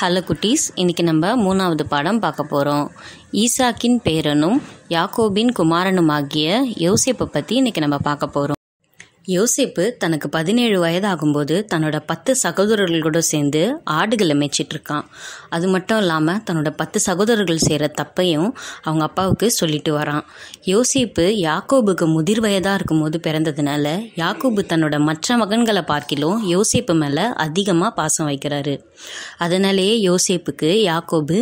hello குட்டீஸ் இன்றைக்கி நம்ம மூணாவது பாடம் பார்க்க போகிறோம் ஈசாக்கின் பேரனும் யாக்கோபின் குமாரனும் ஆகிய யோசிப்பை பற்றி இன்றைக்கி நம்ம பார்க்க போகிறோம் யோசிப்பு தனக்கு பதினேழு வயதாகும்போது தன்னோட பத்து சகோதரர்களோட சேர்ந்து ஆடுகளை மேய்ச்சிட்டு இருக்கான் அது மட்டும் இல்லாமல் தன்னோட பத்து சகோதரர்கள் செய்கிற தப்பையும் அவங்க அப்பாவுக்கு சொல்லிட்டு வரான் யோசேப்பு யாக்கோபுக்கு முதிர் வயதாக இருக்கும்போது பிறந்ததுனால யாக்கோபு தன்னோட மற்ற மகன்களை பார்க்கிலும் யோசேப்பு மேலே அதிகமாக பாசம் வைக்கிறாரு அதனாலேயே யோசேப்புக்கு யாக்கோபு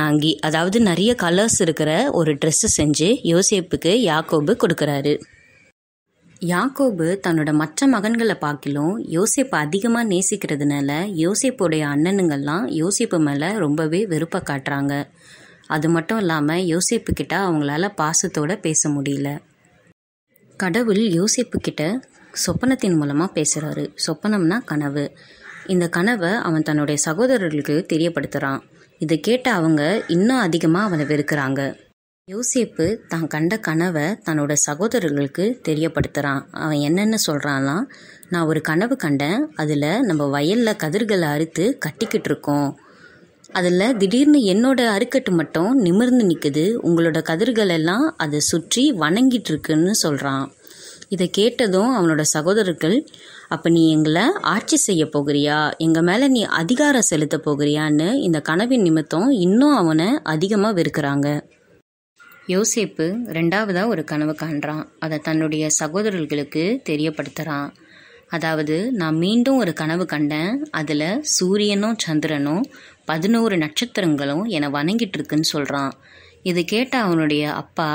நாங்கி அதாவது நிறைய கலர்ஸ் இருக்கிற ஒரு ட்ரெஸ்ஸு செஞ்சு யோசேப்புக்கு யாக்கோபு கொடுக்குறாரு யாக்கோபு தன்னோட மற்ற மகன்களை பார்க்கிலும் யோசிப்பை அதிகமாக நேசிக்கிறதுனால யோசிப்போடைய அண்ணனுங்கள்லாம் யோசிப்பு மேலே ரொம்பவே வெறுப்ப காட்டுறாங்க அது மட்டும் இல்லாமல் யோசிப்பு கிட்ட அவங்களால பாசத்தோட பேச முடியல கடவுள் யோசிப்பு கிட்ட சொப்பனத்தின் மூலமாக பேசுகிறாரு சொப்பனம்னா கனவு இந்த கனவை அவன் தன்னுடைய சகோதரர்களுக்கு தெரியப்படுத்துகிறான் இதை கேட்ட அவங்க இன்னும் அதிகமாக அவனை வெறுக்கிறாங்க யோசேப்பு தான் கண்ட கனவை தன்னோட சகோதரர்களுக்கு தெரியப்படுத்துகிறான் அவன் என்னென்ன சொல்கிறான்னா நான் ஒரு கனவு கண்டேன் அதில் நம்ம வயலில் கதிர்களை அறுத்து கட்டிக்கிட்டு இருக்கோம் அதில் திடீர்னு என்னோட அறுக்கட்டு மட்டும் நிமிர்ந்து நிற்குது உங்களோட கதிர்கள் எல்லாம் அதை சுற்றி வணங்கிட்டு இருக்குன்னு சொல்கிறான் இதை கேட்டதும் அவனோட சகோதரர்கள் அப்போ நீ எங்களை ஆட்சி செய்ய போகிறியா எங்கள் மேலே நீ அதிகாரம் செலுத்த போகிறியான்னு இந்த கனவின் நிமித்தம் இன்னும் அவனை அதிகமாக வெறுக்கிறாங்க யோசேப்பு ரெண்டாவதாக ஒரு கனவு காண்றான் அதை தன்னுடைய சகோதரர்களுக்கு தெரியப்படுத்துகிறான் அதாவது நான் மீண்டும் ஒரு கனவு கண்டேன் அதில் சூரியனும் சந்திரனும் பதினோரு நட்சத்திரங்களும் என்னை வணங்கிட்டு இருக்குன்னு சொல்கிறான் இது கேட்ட அவனுடைய அப்பா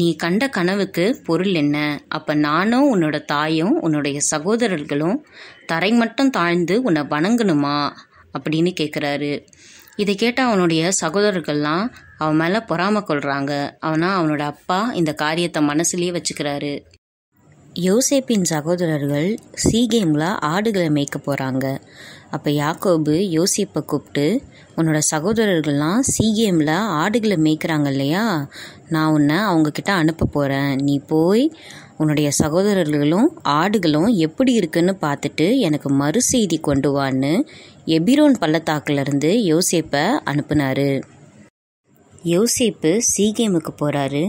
நீ கண்ட கனவுக்கு பொருள் என்ன அப்போ நானும் உன்னோட தாயும் உன்னுடைய சகோதரர்களும் தரை மட்டும் தாழ்ந்து உன்னை வணங்கணுமா அப்படின்னு கேட்குறாரு இதை கேட்ட அவனுடைய சகோதரர்கள்லாம் அவன் மேலே பொறாம கொள்கிறாங்க அவனா அவனோட அப்பா இந்த காரியத்தை மனசுலேயே வச்சுக்கிறாரு யோசேப்பின் சகோதரர்கள் சீகேமில் ஆடுகளை மேய்க்க போகிறாங்க அப்போ யாக்கோபு யோசிப்பை கூப்பிட்டு உன்னோட சகோதரர்கள்லாம் சீகேமில் ஆடுகளை மேய்க்கிறாங்க இல்லையா நான் உன்னை அவங்கக்கிட்ட அனுப்ப போகிறேன் நீ போய் உன்னுடைய சகோதரர்களும் ஆடுகளும் எப்படி இருக்குன்னு பார்த்துட்டு எனக்கு மறு செய்தி கொண்டு வான்னு எபிரோன் பள்ளத்தாக்கிலிருந்து யோசேப்பை அனுப்புனாரு யோசேப்பு சீகேமுக்கு போகிறாரு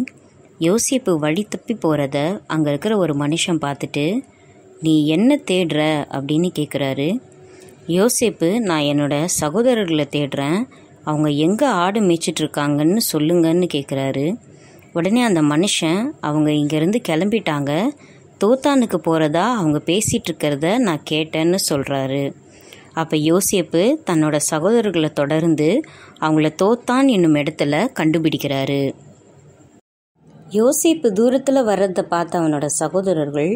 யோசேப்பு வழி தப்பி போகிறத அங்கே இருக்கிற ஒரு மனுஷன் பார்த்துட்டு நீ என்ன தேடுற அப்படின்னு கேட்குறாரு யோசேப்பு நான் என்னோடய சகோதரர்களை தேடுறேன் அவங்க எங்கே ஆடு மேய்ச்சிட்ருக்காங்கன்னு சொல்லுங்கன்னு கேட்குறாரு உடனே அந்த மனுஷன் அவங்க இங்கேருந்து கிளம்பிட்டாங்க தோத்தானுக்கு போகிறதா அவங்க பேசிகிட்டு இருக்கிறத நான் கேட்டேன்னு சொல்கிறாரு அப்போ யோசியப்பு தன்னோட சகோதரர்களை தொடர்ந்து அவங்கள தோத்தான் என்னும் இடத்துல கண்டுபிடிக்கிறாரு யோசிப்பு தூரத்தில் வர்றதை பார்த்த அவனோட சகோதரர்கள்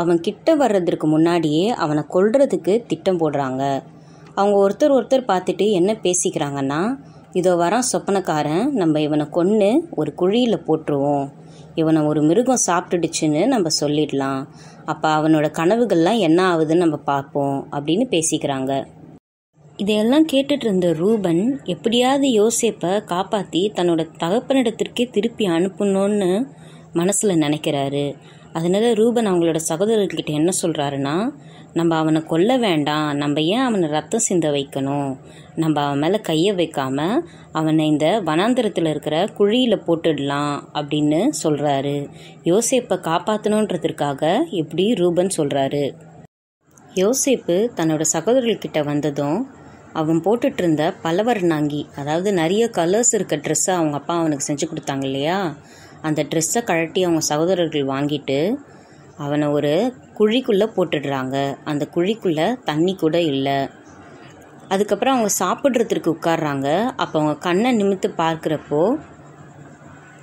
அவன் கிட்ட வர்றதுக்கு முன்னாடியே அவனை கொல்றதுக்கு திட்டம் போடுறாங்க அவங்க ஒருத்தர் ஒருத்தர் பார்த்துட்டு என்ன பேசிக்கிறாங்கன்னா இதோ வரான் சொப்பனக்காரன் நம்ம இவனை கொன்று ஒரு குழியில் போட்டுருவோம் இவனை ஒரு மிருகம் சாப்பிட்டுடுச்சுன்னு நம்ம சொல்லிடலாம் அப்போ அவனோட கனவுகள்லாம் என்ன ஆகுதுன்னு நம்ம பார்ப்போம் அப்படின்னு பேசிக்கிறாங்க இதையெல்லாம் கேட்டுட்டு இருந்த ரூபன் எப்படியாவது யோசேப்பை காப்பாற்றி தன்னோட தகப்பனிடத்திற்கே திருப்பி அனுப்பணும்னு மனசில் நினைக்கிறாரு அதனால் ரூபன் அவங்களோட சகோதரர்கிட்ட என்ன சொல்கிறாருன்னா நம்ம அவனை கொல்ல வேண்டாம் நம்ம ஏன் அவனை ரத்தம் சிந்த வைக்கணும் நம்ம அவன் மேலே கையை வைக்காமல் அவனை இந்த வனாந்திரத்தில் இருக்கிற குழியில் போட்டுடலாம் அப்படின்னு சொல்கிறாரு யோசேப்பை காப்பாற்றணுன்றதுக்காக இப்படி ரூபன் சொல்கிறாரு யோசேப்பு தன்னோட சகோதரர்கிட்ட வந்ததும் அவன் போட்டுட்ருந்த பலவர் நாங்கி அதாவது நிறைய கலர்ஸ் இருக்க ட்ரெஸ்ஸை அவங்க அப்பா அவனுக்கு செஞ்சு கொடுத்தாங்க இல்லையா அந்த ட்ரெஸ்ஸை கழட்டி அவங்க சகோதரர்கள் வாங்கிட்டு அவனை ஒரு குழிக்குள்ளே போட்டுடுறாங்க அந்த குழிக்குள்ளே தண்ணி கூட இல்லை அதுக்கப்புறம் அவங்க சாப்பிட்றதுக்கு உட்கார்றாங்க அப்போ அவங்க கண்ணை நிமித்து பார்க்குறப்போ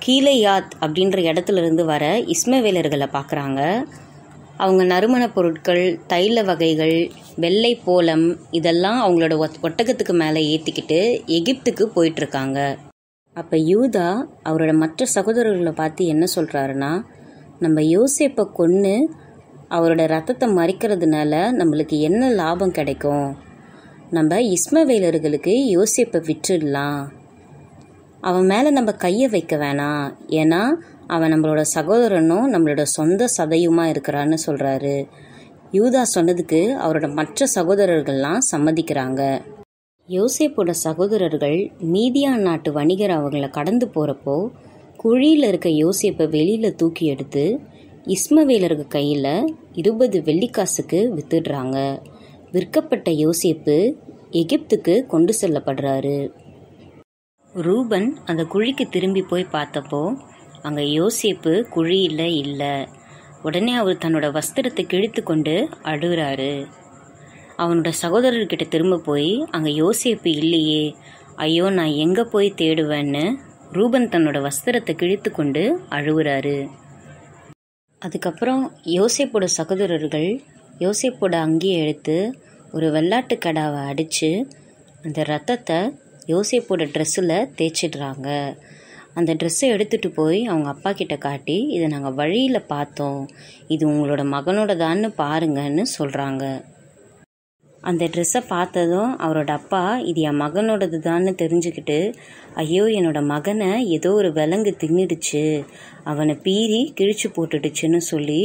கீழே யாத் அப்படின்ற இடத்துலேருந்து வர இஸ்மவேலர்களை பார்க்குறாங்க அவங்க நறுமண பொருட்கள் தைல வகைகள் வெள்ளை போலம் இதெல்லாம் அவங்களோட ஒட்டகத்துக்கு மேலே ஏற்றிக்கிட்டு எகிப்துக்கு போயிட்டுருக்காங்க அப்போ யூதா அவரோட மற்ற சகோதரர்களை பார்த்து என்ன சொல்கிறாருன்னா நம்ம யோசிப்பை கொன்று அவரோட ரத்தத்தை மறிக்கிறதுனால நம்மளுக்கு என்ன லாபம் கிடைக்கும் நம்ம இஸ்மவேலர்களுக்கு யோசிப்பை விட்டுடலாம் அவன் மேலே நம்ம கையை வைக்க வேணாம் ஏன்னா அவன் நம்மளோட சகோதரனும் நம்மளோட சொந்த சதையுமா இருக்கிறான்னு சொல்கிறாரு யூதா சொன்னதுக்கு அவரோட மற்ற சகோதரர்கள்லாம் சம்மதிக்கிறாங்க யோசேப்போட சகோதரர்கள் மீதியான் நாட்டு வணிகர் அவங்கள கடந்து போகிறப்போ குழியில் இருக்க யோசேப்பை வெளியில் தூக்கி எடுத்து இஸ்மவேலருக்கு கையில் இருபது வெள்ளிக்காசுக்கு வித்துடுறாங்க விற்கப்பட்ட யோசேப்பு எகிப்துக்கு கொண்டு செல்லப்படுறாரு ரூபன் அந்த குழிக்கு திரும்பி போய் பார்த்தப்போ அங்கே யோசேப்பு குழியில் இல்லை உடனே அவர் தன்னோட வஸ்திரத்தை கிழித்து கொண்டு அழுகிறாரு அவனோட சகோதரர்கிட்ட திரும்ப போய் அங்கே யோசிப்பு இல்லையே ஐயோ நான் எங்கே போய் தேடுவேன்னு ரூபன் தன்னோட வஸ்திரத்தை கிழித்து கொண்டு அழுகுறாரு அதுக்கப்புறம் யோசிப்போட சகோதரர்கள் யோசிப்போட அங்கேயே எடுத்து ஒரு வெள்ளாட்டு கடாவை அடித்து அந்த ரத்தத்தை யோசிப்போட ட்ரெஸ்ஸில் தேய்ச்சிடுறாங்க அந்த ட்ரெஸ்ஸை எடுத்துகிட்டு போய் அவங்க அப்பா கிட்ட காட்டி இதை நாங்கள் வழியில் பார்த்தோம் இது உங்களோட மகனோட தான்னு பாருங்கன்னு சொல்கிறாங்க அந்த ட்ரெஸ்ஸை பார்த்ததும் அவரோட அப்பா இது என் மகனோடது தான்னு தெரிஞ்சுக்கிட்டு ஐயோ என்னோட மகனை ஏதோ ஒரு விலங்கு தின்னுடுச்சு அவனை பீறி கிழிச்சு போட்டுடுச்சுன்னு சொல்லி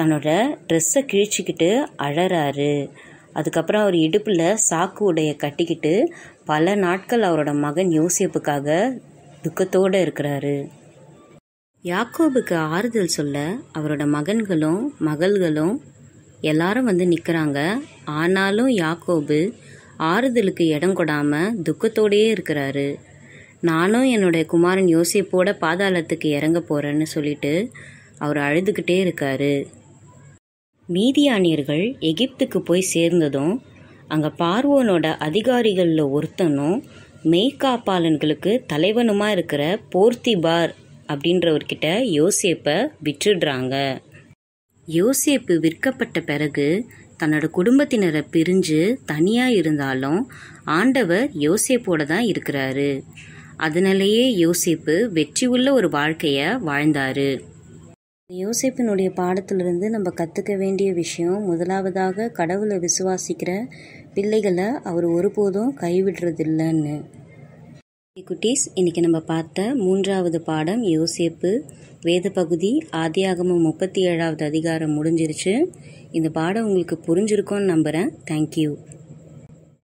தன்னோட ட்ரெஸ்ஸை கிழிச்சிக்கிட்டு அழறாரு அதுக்கப்புறம் அவர் இடுப்பில் சாக்கு உடைய கட்டிக்கிட்டு பல நாட்கள் அவரோட மகன் யோசிப்புக்காக துக்கத்தோடு இருக்கிறாரு யாக்கோபுக்கு ஆறுதல் சொல்ல அவரோட மகன்களும் மகள்களும் எல்லாரும் வந்து நிற்கிறாங்க ஆனாலும் யாக்கோபு ஆறுதலுக்கு இடம் கொடாமல் துக்கத்தோடையே இருக்கிறாரு நானும் என்னுடைய குமாரன் யோசிப்போட பாதாளத்துக்கு இறங்க போகிறேன்னு சொல்லிட்டு அவர் அழுதுகிட்டே இருக்காரு மீதியானியர்கள் எகிப்துக்கு போய் சேர்ந்ததும் அங்கே பார்வோனோட அதிகாரிகளில் ஒருத்தனும் மெய்காப்பாளன்களுக்கு தலைவனுமாக இருக்கிற போர்த்தி பார் அப்படின்றவர்கிட்ட யோசியப்பை விற்றுடுறாங்க யோசேப்பு விற்கப்பட்ட பிறகு தன்னோட குடும்பத்தினரை பிரிஞ்சு தனியாக இருந்தாலும் ஆண்டவர் யோசேப்போட தான் இருக்கிறாரு அதனாலேயே யோசேப்பு வெற்றி உள்ள ஒரு வாழ்க்கையை வாழ்ந்தாரு யோசிப்பினுடைய பாடத்திலிருந்து நம்ம கற்றுக்க வேண்டிய விஷயம் முதலாவதாக கடவுளை விசுவாசிக்கிற பிள்ளைகளை அவர் ஒருபோதும் கைவிடுறதில்லைன்னு குட்டீஸ் இன்றைக்கி நம்ம பார்த்த மூன்றாவது பாடம் யோசேப்பு வேத பகுதி ஆதியாகமும் முப்பத்தி ஏழாவது அதிகாரம் முடிஞ்சிருச்சு இந்த பாடம் உங்களுக்கு புரிஞ்சிருக்கோன்னு நம்புகிறேன் தேங்க்யூ